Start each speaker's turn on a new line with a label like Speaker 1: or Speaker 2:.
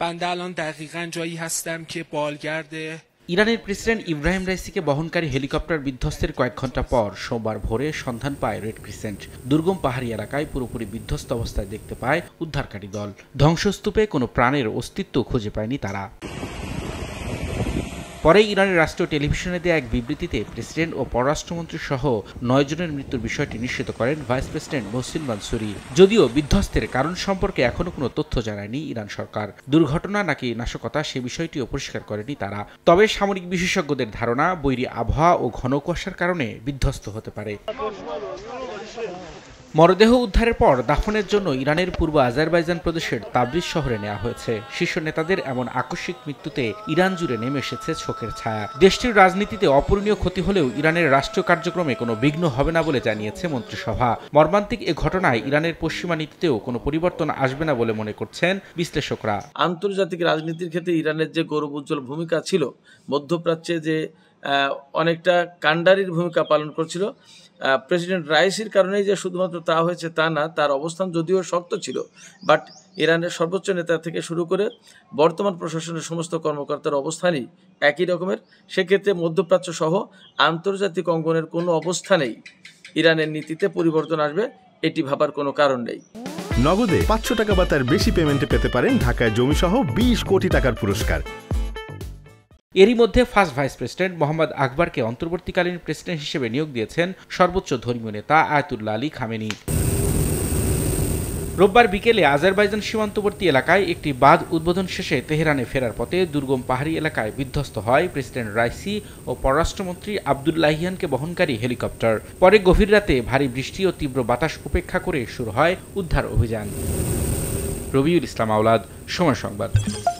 Speaker 1: بنده الان دقیقا جایی هستم که بالگرد ইরানের প্রেসিডেন্ট ইব্রাহিম রাইসিকে বহনকারী হেলিকপ্টার বিধ্বস্তের কয়েক ঘন্টা পর সোমবার ভোরে সন্ধান পায় রেড ক্রিসেন্ট দুর্গম পাহাড়ি এলাকায় পুরোপুরি বিধ্বস্ত অবস্থায় দেখতে পায় উদ্ধারকারী দল ধ্বংসস্তূপে কোনো প্রাণের অস্তিত্ব খুঁজে পায়নি তারা পরে ইরানের রাষ্ট্রীয় টেলিভিশনে দেয়া এক বিবৃতিতে প্রেসিডেন্ট ও পররাষ্ট্রমন্ত্রী সহ নয় জনের মৃত্যুর বিষয়টি নিশ্চিত করেন ভাইস প্রেসিডেন্ট মোহসিন মানসুরি যদিও বিধ্বস্তের কারণ সম্পর্কে এখনও কোনো তথ্য জানায়নি ইরান সরকার দুর্ঘটনা নাকি নাশকতা সে বিষয়টিও পরিষ্কার করেনি তারা তবে সামরিক বিশেষজ্ঞদের ধারণা বৈরী আবহাওয়া ও ঘন কুয়াশার কারণে বিধ্বস্ত হতে পারে মরদেহ উদ্ধারের পর দাফনের জন্য ইরানের পূর্ব আজারবাইজান প্রদেশের তাবরিজ শহরে নেওয়া হয়েছে শীর্ষ নেতাদের এমন আকস্মিক মৃত্যুতে ইরান জুড়ে নেমে এসেছে শোকের ছায়া দেশটির রাজনীতিতে অপূরণীয় ক্ষতি হলেও ইরানের রাষ্ট্রীয় কার্যক্রমে কোনো বিঘ্ন হবে না বলে জানিয়েছে মন্ত্রিসভা মর্মান্তিক এ ঘটনায় ইরানের পশ্চিমা নীতিতেও কোনো পরিবর্তন আসবে না বলে মনে করছেন বিশ্লেষকরা
Speaker 2: আন্তর্জাতিক রাজনীতির ক্ষেত্রে ইরানের যে গৌরব উজ্জ্বল ভূমিকা ছিল মধ্যপ্রাচ্যে যে অনেকটা কাণ্ডারির ভূমিকা পালন করছিল প্রেসিডেন্ট রাইসির কারণেই যে শুধুমাত্র তা হয়েছে তা না তার অবস্থান যদিও শক্ত ছিল বাট ইরানের সর্বোচ্চ নেতা থেকে শুরু করে বর্তমান প্রশাসনের সমস্ত কর্মকর্তার অবস্থানই একই রকমের সেক্ষেত্রে মধ্যপ্রাচ্য সহ আন্তর্জাতিক অঙ্গনের কোনো অবস্থানেই ইরানের নীতিতে পরিবর্তন আসবে এটি ভাবার কোনো কারণ নেই
Speaker 1: নগদে পাঁচশো টাকা বা তার বেশি পেমেন্টে পেতে পারেন ঢাকায় জমিসহ বিশ কোটি টাকার পুরস্কার এরই মধ্যে ফার্স্ট ভাইস প্রেসিডেন্ট মোহাম্মদ আকবরকে অন্তর্বর্তীকালীন প্রেসিডেন্ট হিসেবে নিয়োগ দিয়েছেন সর্বোচ্চ ধর্মীয় নেতা আয়তুল্লা আলী খামেনি রোববার বিকেলে আজারবাইজান সীমান্তবর্তী এলাকায় একটি বাঁধ উদ্বোধন শেষে তেহরানে ফেরার পথে দুর্গম পাহাড়ি এলাকায় বিধ্বস্ত হয় প্রেসিডেন্ট রাইসি ও পররাষ্ট্রমন্ত্রী আবদুল্লাহিয়ানকে বহনকারী হেলিকপ্টার পরে গভীর রাতে ভারী বৃষ্টি ও তীব্র বাতাস উপেক্ষা করে শুরু হয় উদ্ধার অভিযান রবিউল ইসলাম আওলাদ সময় সংবাদ